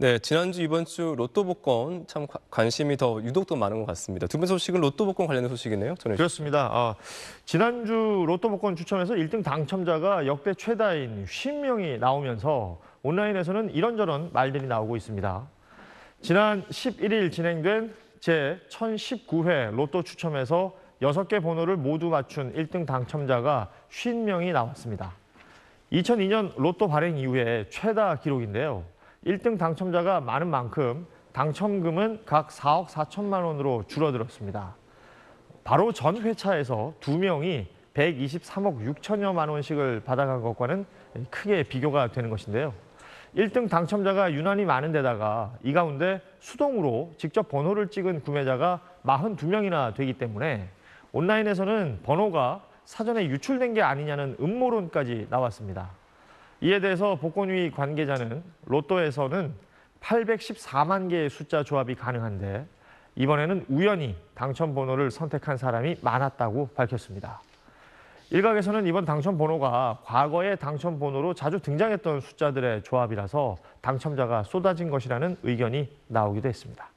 네, 지난주 이번 주 로또 복권 참 관심이 더 유독 더 많은 것 같습니다. 두 분 소식은 로또 복권 관련된 소식이네요. 전해 그렇습니다. 아, 지난주 로또 복권 추첨에서 1등 당첨자가 역대 최다인 50명이 나오면서 온라인에서는 이런저런 말들이 나오고 있습니다. 지난 11일 진행된 제1019회 로또 추첨에서 6개 번호를 모두 맞춘 1등 당첨자가 50명이 나왔습니다. 2002년 로또 발행 이후에 최다 기록인데요. 1등 당첨자가 많은 만큼 당첨금은 각 4억 4천만 원으로 줄어들었습니다. 바로 전 회차에서 두명이 123억 6천여만 원씩을 받아간 것과는 크게 비교가 되는 것인데요. 1등 당첨자가 유난히 많은 데다가 이 가운데 수동으로 직접 번호를 찍은 구매자가 42명이나 되기 때문에 온라인에서는 번호가 사전에 유출된 게 아니냐는 음모론까지 나왔습니다. 이에 대해서 복권위 관계자는 로또에서는 814만 개의 숫자 조합이 가능한데 이번에는 우연히 당첨 번호를 선택한 사람이 많았다고 밝혔습니다. 일각에서는 이번 당첨 번호가 과거의 당첨 번호로 자주 등장했던 숫자들의 조합이라서 당첨자가 쏟아진 것이라는 의견이 나오기도 했습니다.